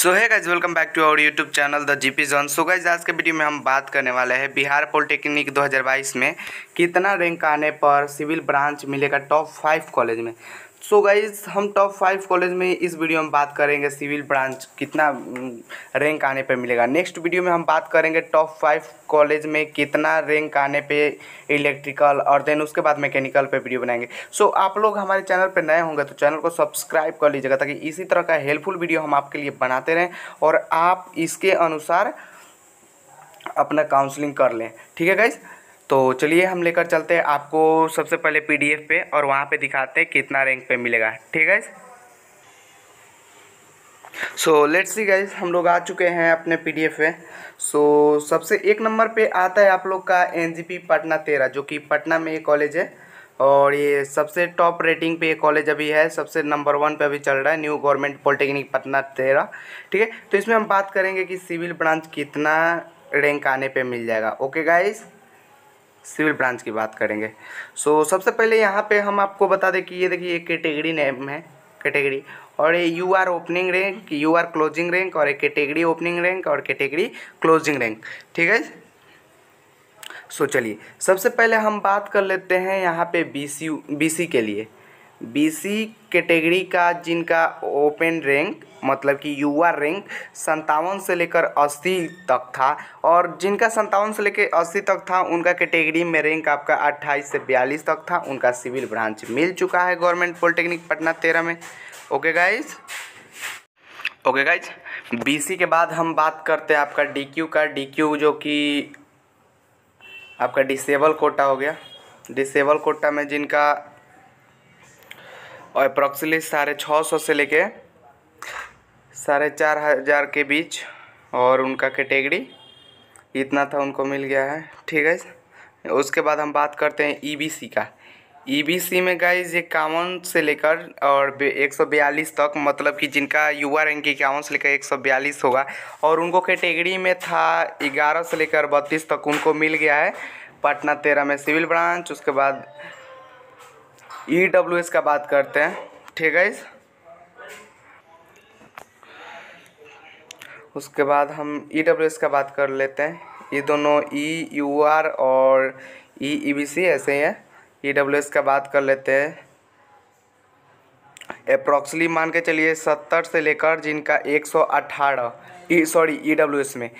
सो है guys welcome back to our YouTube channel the GP John so guys आज के video में हम बात करने वाले हैं बिहार पॉलिटेक्निक 2022 में कितना रैंक आने पर सिविल ब्रांच मिलेगा टॉप फाइव कॉलेज में सो so गाइज हम टॉप फाइव कॉलेज में इस वीडियो में बात करेंगे सिविल ब्रांच कितना रैंक आने पर मिलेगा नेक्स्ट वीडियो में हम बात करेंगे टॉप फाइव कॉलेज में कितना रैंक आने पे इलेक्ट्रिकल और देन उसके बाद मैकेनिकल पे वीडियो बनाएंगे सो so, आप लोग हमारे चैनल पर नए होंगे तो चैनल को सब्सक्राइब कर लीजिएगा ताकि इसी तरह का हेल्पफुल वीडियो हम आपके लिए बनाते रहें और आप इसके अनुसार अपना काउंसलिंग कर लें ठीक है गाइज़ तो चलिए हम लेकर चलते हैं आपको सबसे पहले पीडीएफ पे और वहाँ पे दिखाते हैं कितना रैंक पे मिलेगा ठीक है सो लेट्स सी गाइज हम लोग आ चुके हैं अपने पीडीएफ पे सो so, सबसे एक नंबर पे आता है आप लोग का एनजीपी पटना तेरह जो कि पटना में ये कॉलेज है और ये सबसे टॉप रेटिंग पे ये कॉलेज अभी है सबसे नंबर वन पे अभी चल रहा है न्यू गवर्नमेंट पॉलिटेक्निक पटना तेरह ठीक है तो इसमें हम बात करेंगे कि सिविल ब्रांच कितना रैंक आने पे मिल जाएगा ओके गाइज़ सिविल ब्रांच की बात करेंगे सो so, सबसे पहले यहाँ पे हम आपको बता दें कि ये देखिए ये कैटेगरी नेम है कैटेगरी और ये U R opening rank U R closing rank और एक कैटेगरी ओपनिंग रैंक और कैटेगरी क्लोजिंग रैंक ठीक है सो so, चलिए सबसे पहले हम बात कर लेते हैं यहाँ पे बी सी बी सी के लिए बीसी कैटेगरी का जिनका ओपन रैंक मतलब कि युवा रैंक संतावन से लेकर अस्सी तक था और जिनका संतावन से लेकर अस्सी तक था उनका कैटेगरी में रैंक आपका अट्ठाईस से बयालीस तक था उनका सिविल ब्रांच मिल चुका है गवर्नमेंट पॉलिटेक्निक पटना तेरह में okay guys okay guys BC के बाद हम बात करते हैं आपका डीक्यू का डीक्यू जो कि आपका डिसेबल कोटा हो गया डिसेबल कोटा में जिनका और अप्रॉक्सीली साढ़े छः सौ से लेके साढ़े चार हज़ार के बीच और उनका कैटेगरी इतना था उनको मिल गया है ठीक है उसके बाद हम बात करते हैं ईबीसी e का ईबीसी e में गाइज इक्यावन से लेकर और एक सौ बयालीस तक मतलब कि जिनका युवा रैंक इक्यावन से लेकर एक सौ बयालीस होगा और उनको कैटेगरी में था ग्यारह से लेकर बत्तीस तक उनको मिल गया है पटना तेरह में सिविल ब्रांच उसके बाद ई डब्ल्यू एस का बात करते हैं ठीक है उसके बाद हम ई डब्ल्यू एस का बात कर लेते हैं ये दोनों ई यू आर और ई ई बी सी ऐसे ही है ई डब्ल्यू एस का बात कर लेते हैं अप्रॉक्सली मान के चलिए सत्तर से लेकर जिनका एक सौ अठारह E sorry E W S में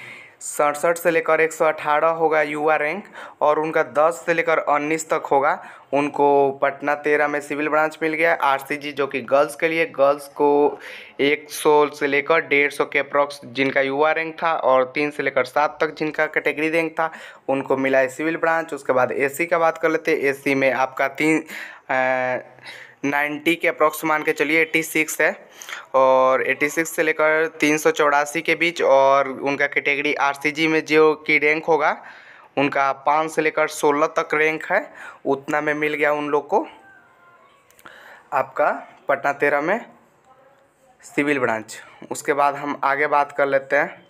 सड़सठ से लेकर एक सौ अठारह होगा यू आर रैंक और उनका दस से लेकर उन्नीस तक होगा उनको पटना तेरह में सिविल ब्रांच मिल गया आरसीजी जो कि गर्ल्स के लिए गर्ल्स को एक सौ से लेकर डेढ़ सौ के अप्रॉक्स जिनका युवा रैंक था और तीन से लेकर सात तक जिनका कैटेगरी रैंक था उनको मिला है सिविल ब्रांच उसके बाद सी का बात कर लेते हैं सी में आपका तीन नाइन्टी के अप्रॉक्स मान के चलिए एट्टी सिक्स है और एट्टी सिक्स से लेकर तीन सौ चौरासी के बीच और उनका कैटेगरी जी में जो की रैंक होगा उनका पाँच से लेकर सोलह तक रैंक है उतना में मिल गया उन लोग को आपका पटना तेरह में सिविल ब्रांच उसके बाद हम आगे बात कर लेते हैं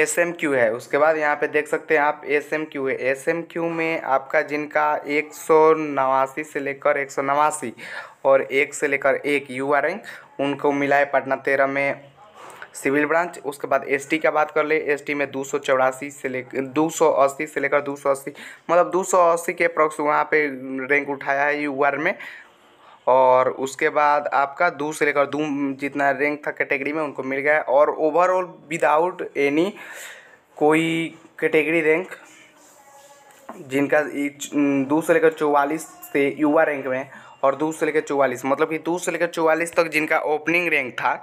एस एम क्यू है उसके बाद यहाँ पे देख सकते हैं आप एस एम क्यू है एस एम क्यू में आपका जिनका एक सौ नवासी से लेकर एक सौ नवासी और एक से लेकर एक युवा रैंक उनको मिला है पटना तेरह में सिविल ब्रांच उसके बाद एसटी का बात कर ले एसटी में दो से ले दो से लेकर दो मतलब दो के अप्रॉक्स वहाँ पे रैंक उठाया है यू में और उसके बाद आपका दो से लेकर दो जितना रैंक था कैटेगरी में उनको मिल गया और ओवरऑल विदाउट एनी कोई कैटेगरी रैंक जिनका दो से लेकर चौवालीस से युवा रैंक में और दो से लेकर चौवालीस मतलब कि दो से लेकर चौवालीस तक जिनका ओपनिंग रैंक था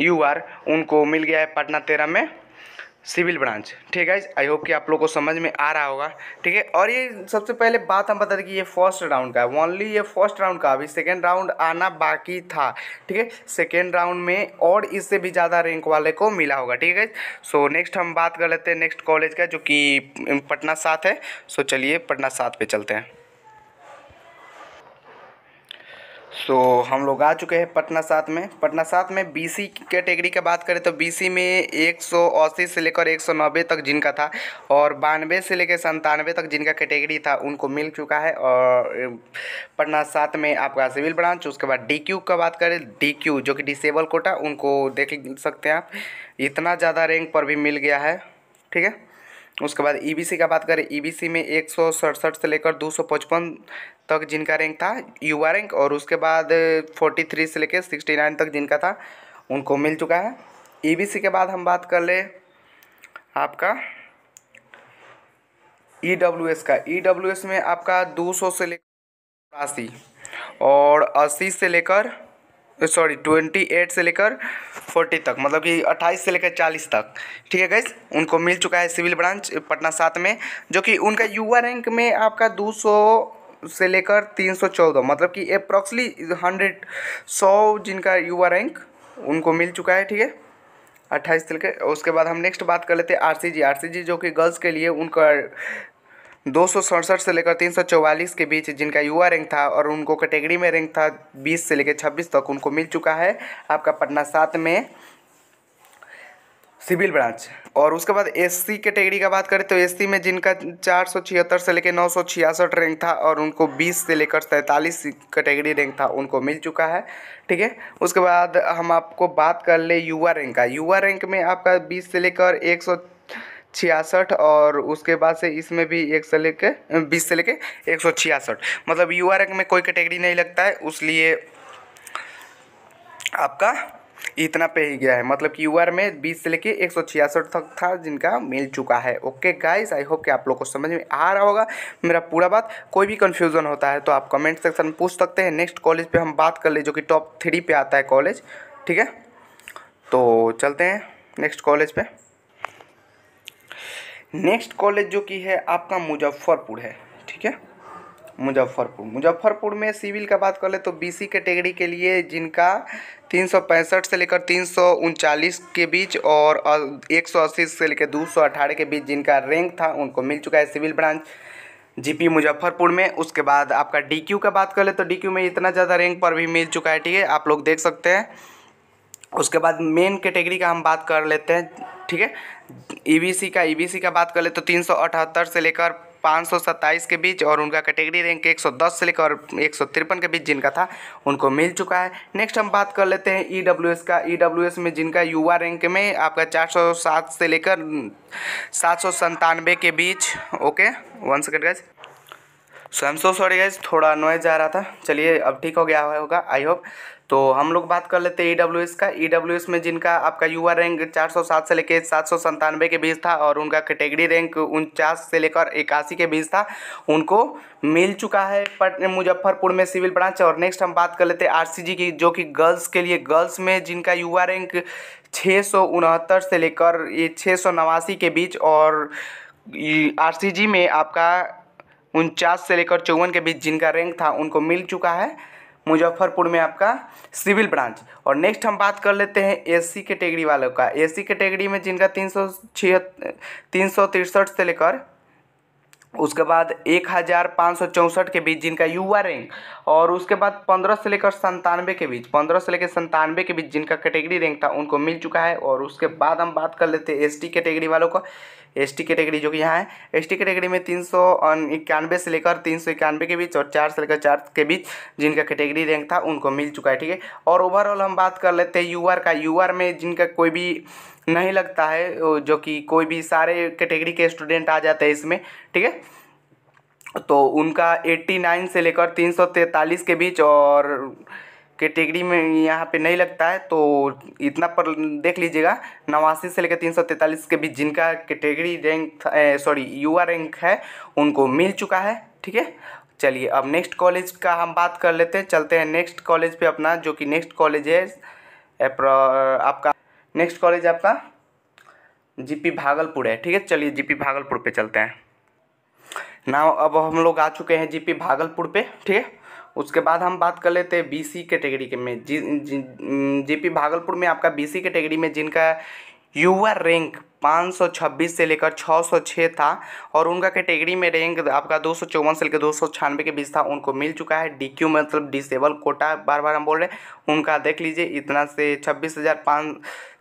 यू आर उनको मिल गया है पटना तेरह में सिविल ब्रांच ठीक है आई होप कि आप लोग को समझ में आ रहा होगा ठीक है और ये सबसे पहले बात हम बता दें कि ये फर्स्ट राउंड का है ओनली ये फर्स्ट राउंड का अभी सेकेंड राउंड आना बाकी था ठीक है सेकेंड राउंड में और इससे भी ज़्यादा रैंक वाले को मिला होगा ठीक है सो नेक्स्ट हम बात कर लेते हैं नेक्स्ट कॉलेज का जो कि पटना सात है सो चलिए पटना सात पे चलते हैं सो so, हम लोग आ चुके हैं पटना सात में पटना सात में बीसी कैटेगरी की बात करें तो बीसी में 180 से लेकर 190 तक जिनका था और बानवे से लेकर संतानवे तक जिनका कैटेगरी था उनको मिल चुका है और पटना सात में आपका सिविल ब्रांच उसके बाद डीक्यू का बात करें डीक्यू जो कि डिसेबल कोटा उनको देख सकते हैं आप इतना ज़्यादा रैंक पर भी मिल गया है ठीक है उसके बाद ईबीसी e का बात करें ईबीसी e में एक से लेकर दो तक जिनका रैंक था युवा रैंक और उसके बाद 43 से लेकर 69 तक जिनका था उनको मिल चुका है ईबीसी e के बाद हम बात कर ले आपका ईडब्ल्यूएस का ईडब्ल्यूएस में आपका 200 से लेकर और 80 से लेकर सॉरी ट्वेंटी एट से लेकर फोर्टी तक मतलब कि अट्ठाईस से लेकर चालीस तक ठीक है गैस उनको मिल चुका है सिविल ब्रांच पटना सात में जो कि उनका युवा रैंक में आपका दो सौ से लेकर तीन सौ चौदह मतलब कि अप्रॉक्सली हंड्रेड सौ जिनका युवा रैंक उनको मिल चुका है ठीक है अट्ठाईस लेकर उसके बाद हम नेक्स्ट बात कर लेते हैं आर सी जी आर सी जी जो कि गर्ल्स के लिए उनका दो से लेकर तीन के बीच जिनका युवा रैंक था और उनको कैटेगरी में रैंक था 20 से लेकर 26 तक उनको मिल चुका है आपका पटना सात में सिविल ब्रांच और उसके बाद एससी कैटेगरी का बात करें तो एससी में जिनका चार सौ छिहत्तर से लेकर नौ सौ छियासठ रैंक था और उनको बीस से लेकर सैंतालीस कैटेगरी रैंक था उनको मिल चुका है ठीक है उसके बाद हम आपको बात कर ले युवा रैंक का युवा रैंक में आपका बीस से लेकर एक सौ छियासठ और उसके बाद से इसमें भी एक से लेके बीस से लेके एक सौ छियासठ मतलब यू आर में कोई कैटेगरी नहीं लगता है उसलिए आपका इतना पे ही गया है मतलब कि यू में 20 से लेके एक तक था जिनका मिल चुका है ओके गाइस आई होप कि आप लोग को समझ में आ रहा होगा मेरा पूरा बात कोई भी कन्फ्यूज़न होता है तो आप कमेंट सेक्शन में पूछ सकते हैं नेक्स्ट कॉलेज पे हम बात कर ले जो कि टॉप थ्री पे आता है कॉलेज ठीक है तो चलते हैं नेक्स्ट कॉलेज पर नेक्स्ट कॉलेज जो कि है आपका मुजफ्फरपुर है ठीक है मुजफ्फरपुर मुजफ्फरपुर में सिविल का बात कर ले तो बीसी कैटेगरी के, के लिए जिनका तीन सौ पैंसठ से लेकर तीन सौ उनचालीस के बीच और एक सौ अस्सी से लेकर दो सौ अठारह के बीच जिनका रैंक था उनको मिल चुका है सिविल ब्रांच जीपी मुजफ्फरपुर में उसके बाद आपका डीक्यू का बात कर ले तो डीक्यू में इतना ज़्यादा रैंक पर भी मिल चुका है ठीक है आप लोग देख सकते हैं उसके बाद मेन कैटेगरी का हम बात कर लेते हैं ठीक है ई बी सी का ई बी सी का बात कर लेते तो तीन सौ अठहत्तर से लेकर पाँच सौ सत्ताईस के बीच और उनका कैटेगरी रैंक एक सौ दस से लेकर एक सौ तिरपन के बीच जिनका था उनको मिल चुका है नेक्स्ट हम बात कर लेते हैं ई डब्ल्यू एस का ई डब्ल्यू एस में जिनका युवा रैंक में आपका चार सौ सात से लेकर सात सौ संतानवे के बीच okay one second guys so um so sorry guys थोड़ा नॉइज आ रहा था चलिए अब ठीक हो गया होगा आई होप तो हम लोग बात कर लेते हैं ई e का ई e में जिनका आपका युवा रैंक 407 से लेकर सात सौ संतानवे के बीच था और उनका कैटेगरी रैंक उनचास से लेकर इक्यासी के बीच था उनको मिल चुका है पट मुजफ्फरपुर में सिविल ब्रांच और नेक्स्ट हम बात कर लेते हैं आरसीजी की जो कि गर्ल्स के लिए गर्ल्स में जिनका युवा रैंक छः से लेकर ये छः के बीच और आर में आपका उनचास से लेकर चौवन के बीच जिनका रैंक था उनको मिल चुका है मुजफ्फरपुर में आपका सिविल ब्रांच और नेक्स्ट हम बात कर लेते हैं सी कैटेगरी वालों का सी कैटेगरी में जिनका तीन सौ तीन सौ तिरसठ से लेकर उसके बाद एक हज़ार पाँच सौ चौंसठ के बीच जिनका युवा रैंक और उसके बाद पंद्रह से लेकर संतानवे के बीच पंद्रह से लेकर संतानवे के बीच जिनका कैटेगरी रैंक था उनको मिल चुका है और उसके बाद हम बात कर लेते हैं एसटी कैटेगरी वालों को एसटी कैटेगरी जो कि यहाँ है एसटी कैटेगरी में तीन सौ इक्यानवे से लेकर तीन सौ इक्यानवे के बीच और चार से लेकर चार के बीच जिनका कैटेगरी रैंक था उनको मिल चुका है ठीक है और ओवरऑल हम बात कर लेते हैं यूआर का यूआर में जिनका कोई भी नहीं लगता है जो कि कोई भी सारे कैटेगरी के स्टूडेंट आ जाते हैं इसमें ठीक है तो उनका नाइन से लेकर 343 के बीच और कैटेगरी में यहाँ पे नहीं लगता है तो इतना पर देख लीजिएगा नवासी से लेकर तीन सौ तैंतालीस के बीच जिनका category rank sorry UR rank है उनको मिल चुका है ठीक है चलिए अब नेक्स्ट कॉलेज का हम बात कर लेते हैं चलते हैं नेक्स्ट कॉलेज पे अपना जो कि नेक्स्ट कॉलेज है आपका नेक्स्ट कॉलेज आपका जी भागलपुर है ठीक है चलिए जी भागलपुर पर चलते हैं ना अब हम लोग आ चुके हैं जी भागलपुर पर ठीक है उसके बाद हम बात कर लेते हैं सी कैटेगरी के में जी जी पी भागलपुर में आपका बी सी कैटेगरी में जिनका युवा रैंक 526 से लेकर 606 था और उनका कैटेगरी में रैंक आपका दो से लेकर दो के बीच था उनको मिल चुका है डी क्यू मतलब डिसेबल कोटा बार बार हम बोल रहे हैं उनका देख लीजिए इतना से छब्बीस हज़ार पाँच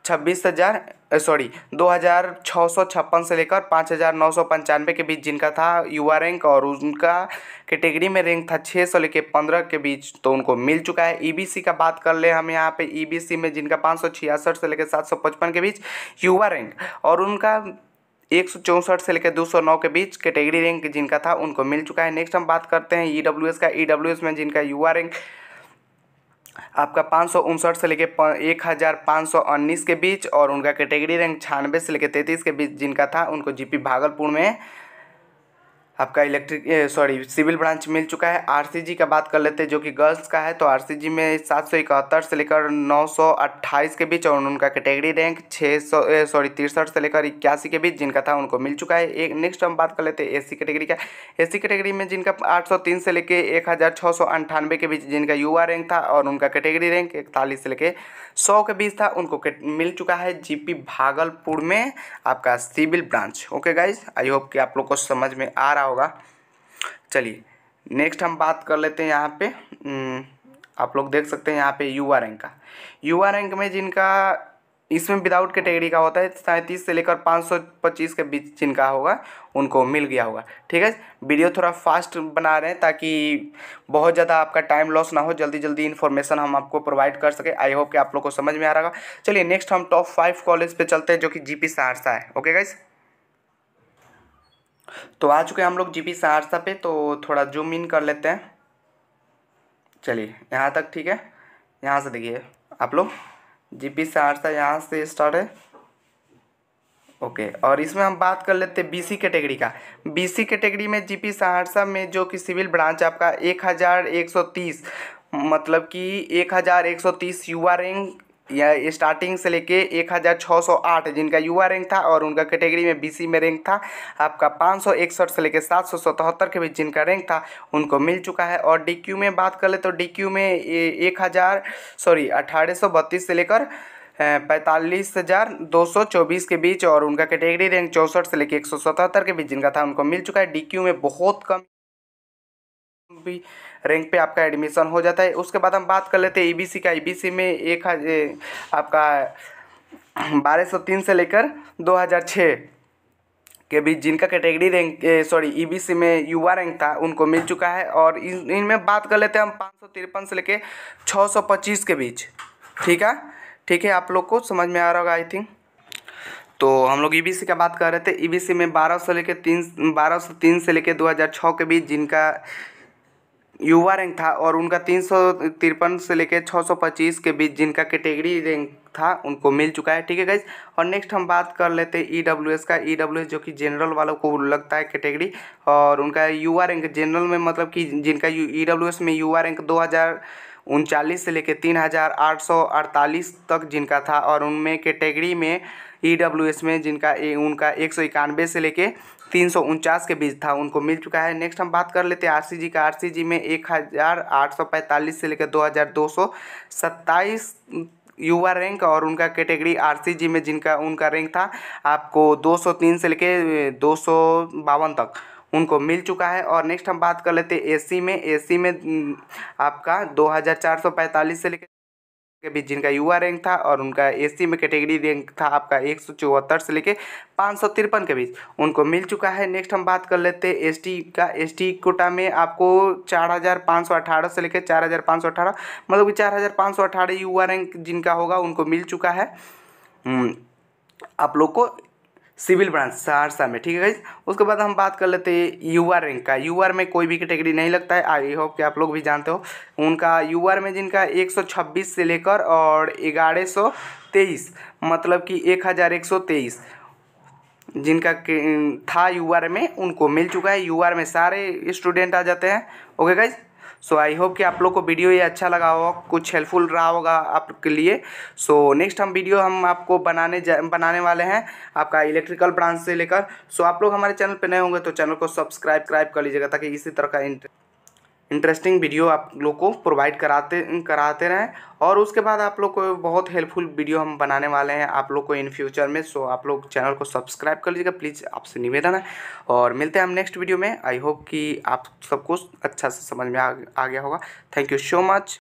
छब्बीस हज़ार सॉरी दो हज़ार छः सौ छप्पन से लेकर पाँच हज़ार नौ सौ पंचानवे के बीच जिनका था युवा रैंक और उनका कैटेगरी में रैंक था छः सौ लेकर पंद्रह के बीच तो उनको मिल चुका है ईबीसी e का बात कर ले हम यहाँ पे ईबीसी e में जिनका पाँच सौ छियासठ से लेकर सात सौ पचपन के बीच युवा रैंक और और उनका एक से लेकर 209 के बीच कैटेगरी रैंक जिनका था उनको मिल चुका है नेक्स्ट हम बात करते हैं ई e का ई e में जिनका युवा रैंक आपका पाँच से लेकर एक हज़ार पाँच सौ उन्नीस के बीच और उनका कैटेगरी रैंक छियानवे से लेकर तैंतीस के बीच जिनका था उनको जीपी भागलपुर में आपका इलेक्ट्रिक सॉरी सिविल ब्रांच मिल चुका है आरसीजी का बात कर लेते हैं जो कि गर्ल्स का है तो आरसीजी में सात सौ इकहत्तर से लेकर नौ सौ अट्ठाईस के बीच और उनका कैटेगरी रैंक छः सौ सॉरी तिरसठ से लेकर इक्यासी के बीच जिनका था उनको मिल चुका है एक नेक्स्ट हम बात कर लेते हैं एसी कैटेगरी का एससी कैटेगरी में जिनका आठ सौ तीन से लेकर एक हज़ार छः सौ के बीच जिनका युवा रैंक था और उनका कैटेगरी रैंक इकतालीस से लेकर सौ के बीच था उनको मिल चुका है जी भागलपुर में आपका civil branch okay guys I hope कि आप लोग को समझ में आ रहा होगा चलिए नेक्स्ट हम बात कर लेते हैं यहाँ पे हम्म, आप लोग देख सकते हैं यहाँ पे युवा रैंक का युवा रैंक में जिनका इसमें विदाउट कैटेगरी का होता है सैंतीस से लेकर पाँच सौ पच्चीस के बीच जिनका होगा उनको मिल गया होगा ठीक है वीडियो थोड़ा फास्ट बना रहे हैं ताकि बहुत ज़्यादा आपका टाइम लॉस ना हो जल्दी जल्दी इन्फॉर्मेशन हम आपको प्रोवाइड कर सके आई होप कि आप लोग को समझ में आ रहा होगा चलिए नेक्स्ट हम टॉप फाइव कॉलेज पर चलते हैं जो कि जी पी सहरसा है ओके गाइज़ तो आ चुके हैं हम लोग जी पी सहरसा पे तो थोड़ा जूम इन कर लेते हैं चलिए यहाँ तक ठीक है यहाँ से देखिए आप लोग जी पी सहरसा यहाँ से स्टार्ट है ओके और इसमें हम बात कर लेते हैं बी सी कैटेगरी का बी सी कैटेगरी में जी पी सहरसा में जो कि सिविल ब्रांच आपका एक हज़ार एक सौ तीस मतलब कि एक हज़ार एक सौ तीस युवा रैंक यह स्टार्टिंग से लेके 1608 जिनका युवा रैंक था और उनका कैटेगरी में बीसी में रैंक था आपका पाँच से लेके सात के बीच जिनका रैंक था उनको मिल चुका है और डीक्यू में बात कर ले तो डीक्यू में एक हज़ार सॉरी अठारह से लेकर पैंतालीस हज़ार दो सौ चौबीस के बीच और उनका कैटेगरी रैंक चौंसठ से लेकर एक सौ सतहत्तर के बीच जिनका था उनको मिल चुका है डीक्यू में बहुत कम भी रैंक पे आपका एडमिशन हो जाता है उसके बाद हम बात कर लेते हैं ई का ई में एक आपका बारह सौ तीन से लेकर दो हज़ार छः के बीच जिनका कैटेगरी रैंक सॉरी ईबीसी में युवा रैंक था उनको मिल चुका है और इन इनमें बात कर लेते हैं हम पाँच सौ तिरपन से लेके छः सौ पच्चीस के बीच ठीक है ठीक है आप लोग को समझ में आ रहा होगा आई थिंक तो हम लोग ईबीसी का बात कर रहे थे ईबीसी में बारह सौ लेके तीन बारह सौ तीन से लेके दो हज़ार छः के बीच जिनका युवा रैंक था और उनका तीन सौ तिरपन से लेकर छः सौ पच्चीस के बीच जिनका कैटेगरी रैंक था उनको मिल चुका है ठीक है गाइज और नेक्स्ट हम बात कर लेते हैं ई डब्ल्यू एस का ई डब्ल्यू एस जो कि जनरल वालों को लगता है कैटेगरी और उनका युवा रैंक जनरल में मतलब कि जिनका ई डब्ल्यू एस e में युवा रैंक दो हज़ार उनचालीस से लेकर तीन हज़ार आठ सौ अड़तालीस तक जिनका था और उनमें कैटेगरी में ई डब्ल्यू एस में जिनका ए, उनका एक सौ इक्यानवे से लेकर तीन सौ उनचास के बीच था उनको मिल चुका है नेक्स्ट हम बात कर लेते हैं आरसीजी का आरसीजी में एक हज़ार आठ सौ पैंतालीस से लेकर दो हज़ार दो सौ सत्ताईस युवा रैंक और उनका कैटेगरी आरसीजी में जिनका उनका रैंक था आपको दो सौ तीन से लेकर दो सौ बावन तक उनको मिल चुका है और नेक्स्ट हम बात कर लेते हैं एसी में एसी में आपका दो हज़ार चार सौ पैंतालीस से लेकर के बीच जिनका युवा रैंक था और उनका एससी में कैटेगरी रैंक था आपका एक सौ चौहत्तर से लेके पाँच सौ तिरपन के बीच उनको मिल चुका है नेक्स्ट हम बात कर लेते हैं एसटी का एसटी कोटा में आपको चार हज़ार पाँच सौ अठारह से लेके चार हज़ार पाँच सौ अठारह मतलब कि चार हज़ार पाँच सौ अठारह युवा रैंक जिनका होगा उनको मिल चुका है हम्म, आप लोग को सिविल ब्रांच सहरसा में ठीक है गाइज उसके बाद हम बात कर लेते हैं यू आर रैंक का यू आर में कोई भी कैटेगरी नहीं लगता है आई होप कि आप लोग भी जानते हो उनका यू आर में जिनका 126 से लेकर और ग्यारह तेईस मतलब कि एक हज़ार एक सौ तेईस जिनका था यू आर में उनको मिल चुका है यू आर में सारे स्टूडेंट आ जाते हैं okay guys so I hope कि आप लोग को वीडियो ये अच्छा लगा होगा कुछ हेल्पफुल रहा होगा आपके लिए सो so, नेक्स्ट हम वीडियो हम आपको बनाने बनाने वाले हैं आपका इलेक्ट्रिकल ब्रांच से लेकर सो so, आप लोग हमारे चैनल पर नए होंगे तो चैनल को सब्सक्राइब कर लीजिएगा ताकि इसी तरह का इंटरेस्ट इंटरेस्टिंग वीडियो आप लोग को प्रोवाइड कराते कराते रहें और उसके बाद आप लोग को बहुत हेल्पफुल वीडियो हम बनाने वाले हैं आप लोग को इन फ्यूचर में सो आप लोग चैनल को सब्सक्राइब कर लीजिएगा प्लीज़ आपसे निवेदन है और मिलते हैं हम नेक्स्ट वीडियो में आई होप कि आप सबको अच्छा से समझ में आ, आ गया होगा थैंक यू सो मच